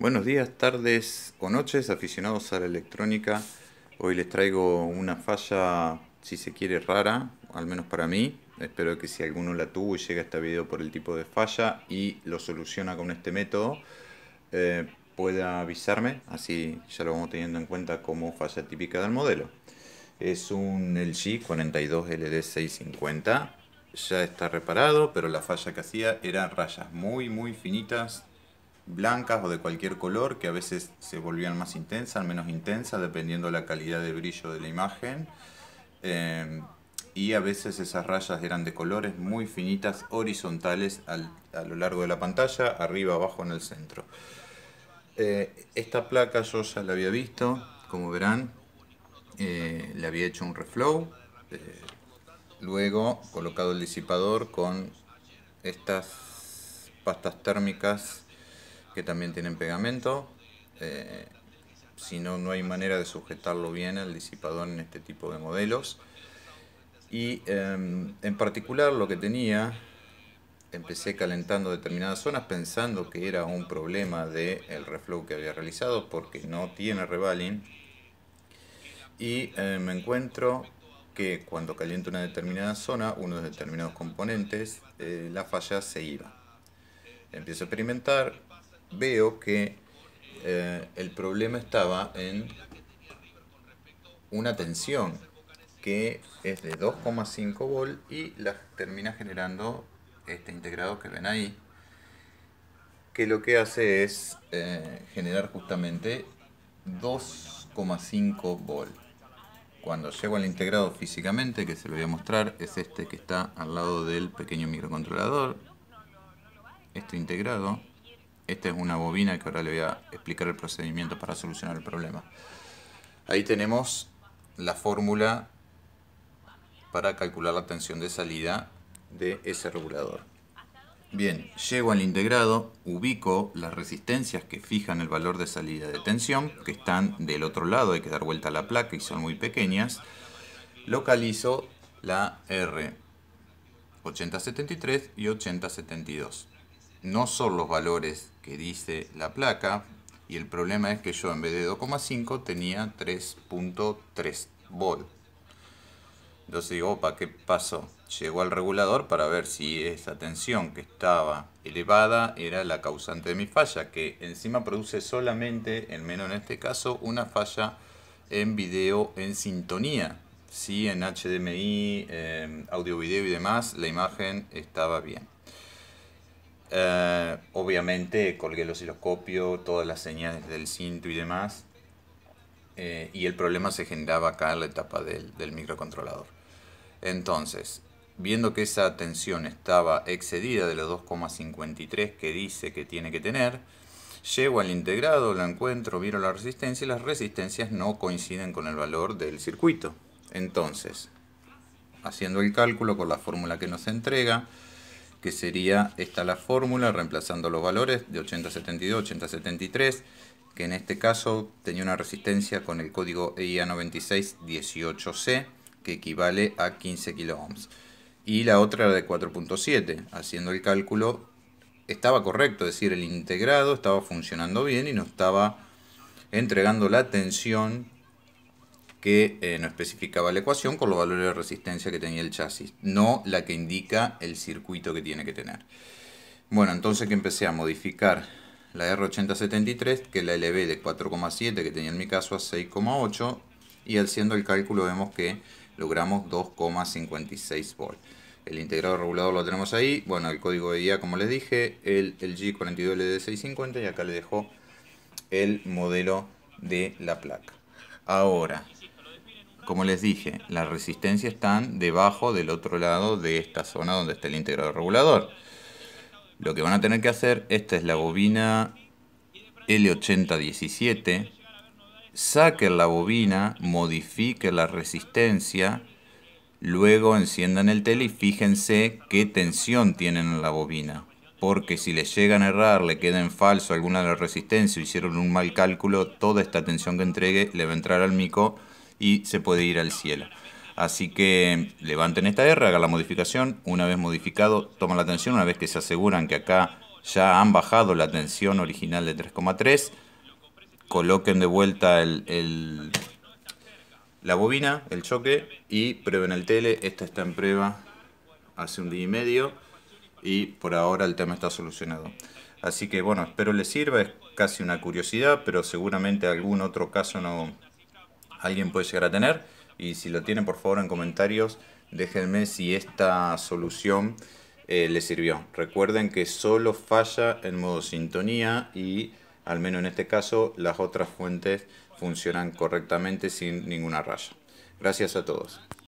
Buenos días, tardes o noches, aficionados a la electrónica. Hoy les traigo una falla, si se quiere, rara, al menos para mí. Espero que si alguno la tuvo y llega a este video por el tipo de falla y lo soluciona con este método, eh, pueda avisarme, así ya lo vamos teniendo en cuenta como falla típica del modelo. Es un LG 42LD650, ya está reparado, pero la falla que hacía eran rayas muy muy finitas blancas o de cualquier color, que a veces se volvían más intensas, menos intensas, dependiendo la calidad de brillo de la imagen. Em, y a veces esas rayas eran de colores muy finitas, horizontales a lo largo de la pantalla, arriba, abajo, en el centro. Eh, esta placa yo ya la había visto, como verán, eh, le había hecho un reflow, eh, luego colocado el disipador con estas pastas térmicas que también tienen pegamento. Eh, si no, no hay manera de sujetarlo bien al disipador en este tipo de modelos. Y em, en particular lo que tenía, empecé calentando determinadas zonas pensando que era un problema del reflow que había realizado porque no tiene revaling. Y em, me encuentro que cuando caliento una determinada zona, uno de determinados componentes, eh, la falla se iba. Empiezo a experimentar, veo que eh, el problema estaba en una tensión que es de 2,5 volt y la termina generando este integrado que ven ahí que lo que hace es eh, generar justamente 2,5 volt cuando llego al integrado físicamente que se lo voy a mostrar es este que está al lado del pequeño microcontrolador este integrado esta es una bobina que ahora le voy a explicar el procedimiento para solucionar el problema. Ahí tenemos la fórmula para calcular la tensión de salida de ese regulador. Bien, llego al integrado, ubico las resistencias que fijan el valor de salida de tensión, que están del otro lado, hay que dar vuelta a la placa y son muy pequeñas. Localizo la R 8073 y 8072 no son los valores que dice la placa y el problema es que yo en vez de 2,5 tenía 3.3 volt. Entonces digo, opa, ¿qué pasó? llego al regulador para ver si esa tensión que estaba elevada era la causante de mi falla, que encima produce solamente, en menos en este caso, una falla en video en sintonía. Si en HDMI, eh, audio-video y demás, la imagen estaba bien. Eh, obviamente colgué el osciloscopio, todas las señales del cinto y demás. Eh, y el problema se generaba acá en la etapa del, microcontrolador. Entonces, viendo que esa tensión estaba excedida de la 2,53 que dice que tiene que tener, llego al integrado, lo encuentro, miro la resistencia y las resistencias no coinciden con el valor del circuito. Entonces, haciendo el cálculo con la fórmula que nos entrega, que sería esta la fórmula, reemplazando los valores de 8072, 8073, que en este caso tenía una resistencia con el código e EIA 9618C, que equivale a 15 kilo Y la otra era de 4.7, haciendo el cálculo estaba correcto, es decir, el integrado estaba funcionando bien y no estaba entregando la tensión que eh, no especificaba la ecuación con los valores de resistencia que tenía el chasis, no la que indica el circuito que tiene que tener. Bueno, entonces que empecé a modificar la R8073, que la LB de 4,7 que tenía en mi caso a 6,8 y haciendo el cálculo vemos que logramos 2,56 volts. El integrador regulador lo tenemos ahí, bueno, el código de guía como les dije, el, el g 42 de 650 y acá le dejo el modelo de la placa. Ahora, como les dije, las resistencias están debajo del otro lado de esta zona donde está el integrador regulador. Lo que van a tener que hacer, esta es la bobina L8017, saquen la bobina, modifiquen la resistencia, luego enciendan el tele y fíjense qué tensión tienen en la bobina. Porque si les llegan a errar, le queda en falso alguna de resistencias o hicieron un mal cálculo, toda esta tensión que entregue le va a entrar al mico y se puede ir al cielo. Así que levanten esta R, hagan la modificación. Una vez modificado, toman la tensión. Una vez que se aseguran que acá ya han bajado la tensión original de 3,3, coloquen de vuelta el, la bobina, el choque, y prueben el tele. Esta está en prueba hace un día y medio y por ahora el tema está solucionado. Así que bueno, espero les sirva, es casi una curiosidad, pero seguramente algún otro caso no, alguien puede llegar a tener. Y si lo tienen, por favor, en comentarios, déjenme si esta solución eh, les sirvió. Recuerden que solo falla en modo sintonía y, al menos en este caso, las otras fuentes funcionan correctamente sin ninguna raya. Gracias a todos.